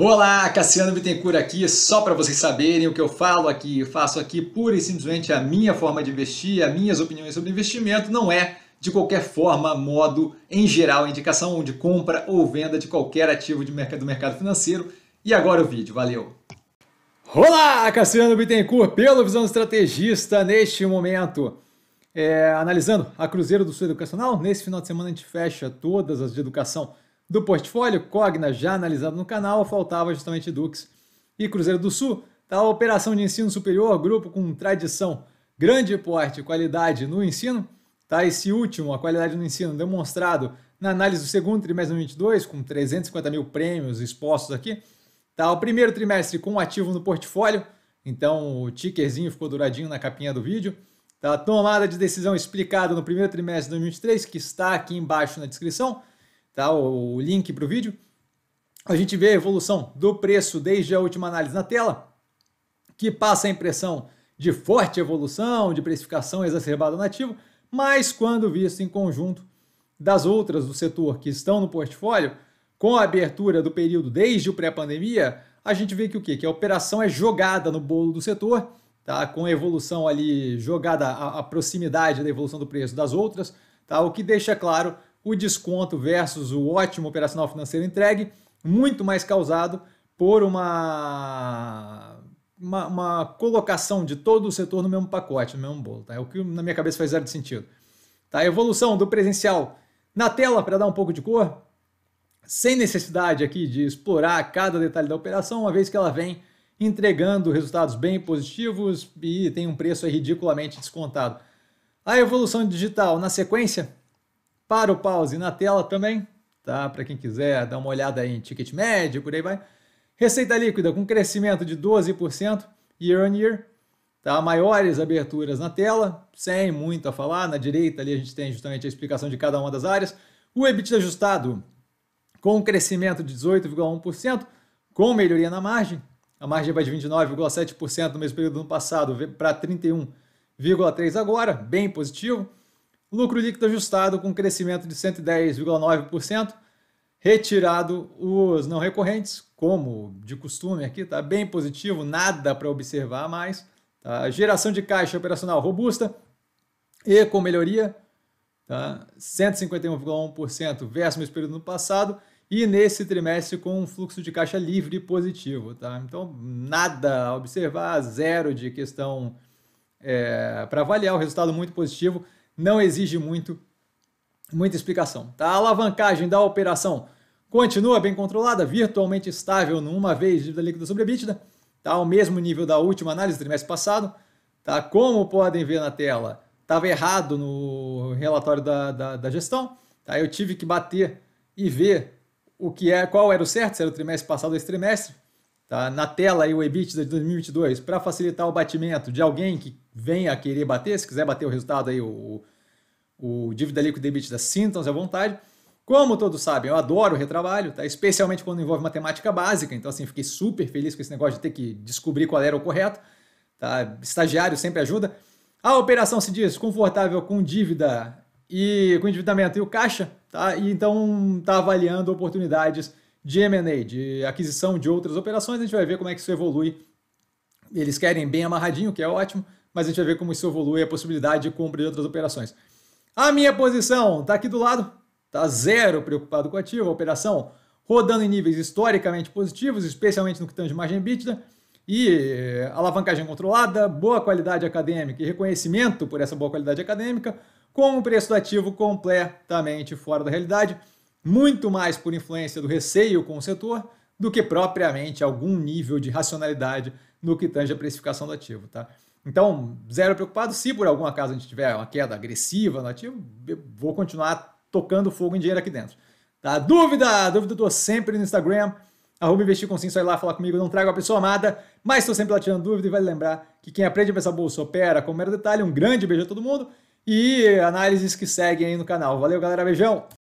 Olá, Cassiano Bittencourt aqui, só para vocês saberem o que eu falo aqui, eu faço aqui pura e simplesmente a minha forma de investir, as minhas opiniões sobre investimento, não é de qualquer forma, modo, em geral, indicação de compra ou venda de qualquer ativo de mercado, do mercado financeiro. E agora o vídeo, valeu! Olá, Cassiano Bittencourt, pelo Visão Estrategista, neste momento, é, analisando a Cruzeiro do Sul Educacional, nesse final de semana a gente fecha todas as de educação do portfólio, Cogna, já analisado no canal, faltava justamente Dux e Cruzeiro do Sul. Tá a operação de ensino superior, grupo com tradição, grande porte, qualidade no ensino. Tá esse último, a qualidade no ensino, demonstrado na análise do segundo trimestre de 2022, com 350 mil prêmios expostos aqui. Tá o primeiro trimestre com ativo no portfólio, então o tickerzinho ficou douradinho na capinha do vídeo. Tá tomada de decisão explicada no primeiro trimestre de 2023, que está aqui embaixo na descrição tá? o link para o vídeo, a gente vê a evolução do preço desde a última análise na tela, que passa a impressão de forte evolução, de precificação exacerbada no ativo, mas quando visto em conjunto das outras do setor que estão no portfólio, com a abertura do período desde o pré-pandemia, a gente vê que o quê? Que a operação é jogada no bolo do setor, tá? com a evolução ali jogada à proximidade da evolução do preço das outras, tá? o que deixa claro o desconto versus o ótimo operacional financeiro entregue, muito mais causado por uma, uma, uma colocação de todo o setor no mesmo pacote, no mesmo bolo. Tá? É o que na minha cabeça faz zero de sentido. Tá? A evolução do presencial na tela para dar um pouco de cor, sem necessidade aqui de explorar cada detalhe da operação, uma vez que ela vem entregando resultados bem positivos e tem um preço ridiculamente descontado. A evolução digital na sequência para o pause na tela também, tá? Para quem quiser dar uma olhada em ticket médio, por aí vai. Receita líquida com crescimento de 12% year on year, tá? Maiores aberturas na tela, sem muito a falar. Na direita ali a gente tem justamente a explicação de cada uma das áreas. O EBIT ajustado com crescimento de 18,1%, com melhoria na margem. A margem vai de 29,7% no mesmo período do ano passado para 31,3% agora, bem positivo lucro líquido ajustado com crescimento de 110,9%, retirado os não recorrentes, como de costume aqui, tá bem positivo, nada para observar mais. Tá? Geração de caixa operacional robusta e com melhoria, tá? 151,1% versus o mesmo período no passado e nesse trimestre com um fluxo de caixa livre positivo, tá? Então, nada a observar, zero de questão é, eh, para avaliar, o resultado muito positivo não exige muito muita explicação. Tá? A alavancagem da operação continua bem controlada, virtualmente estável numa vez dívida líquida sobre EBITDA, tá? ao mesmo nível da última análise do trimestre passado. Tá? Como podem ver na tela, estava errado no relatório da, da, da, gestão. Tá? Eu tive que bater e ver o que é, qual era o certo, se era o trimestre passado ou esse trimestre. Tá? Na tela aí o EBITDA de 2022, para facilitar o batimento de alguém que venha a querer bater, se quiser bater o resultado aí, o, o, dívida líquida e EBITDA, sintam-se à vontade. Como todos sabem, eu adoro o retrabalho, tá? especialmente quando envolve matemática básica, então assim, fiquei super feliz com esse negócio de ter que descobrir qual era o correto. Tá? Estagiário sempre ajuda. A operação se diz confortável com dívida e com endividamento e o caixa, tá? E então está avaliando oportunidades de M&A, de aquisição de outras operações, a gente vai ver como é que isso evolui. Eles querem bem amarradinho, que é ótimo, mas a gente vai ver como isso evolui a possibilidade de compra de outras operações. A minha posição está aqui do lado, está zero preocupado com o ativo, a operação rodando em níveis historicamente positivos, especialmente no que tange margem bítida, e eh, alavancagem controlada, boa qualidade acadêmica e reconhecimento por essa boa qualidade acadêmica, com o preço do ativo completamente fora da realidade muito mais por influência do receio com o setor do que propriamente algum nível de racionalidade no que tange a precificação do ativo, tá? Então, zero preocupado, se por algum acaso a gente tiver uma queda agressiva no ativo, eu vou continuar tocando fogo em dinheiro aqui dentro. Tá? Dúvida, dúvida eu tô sempre no Instagram, arroba investir com sim, só ir lá falar comigo, não trago a pessoa amada, mas estou sempre lá tirando dúvida e vale lembrar que quem aprende a pensar bolsa opera com mero detalhe, um grande beijo a todo mundo e análises que seguem aí no canal. Valeu galera, beijão!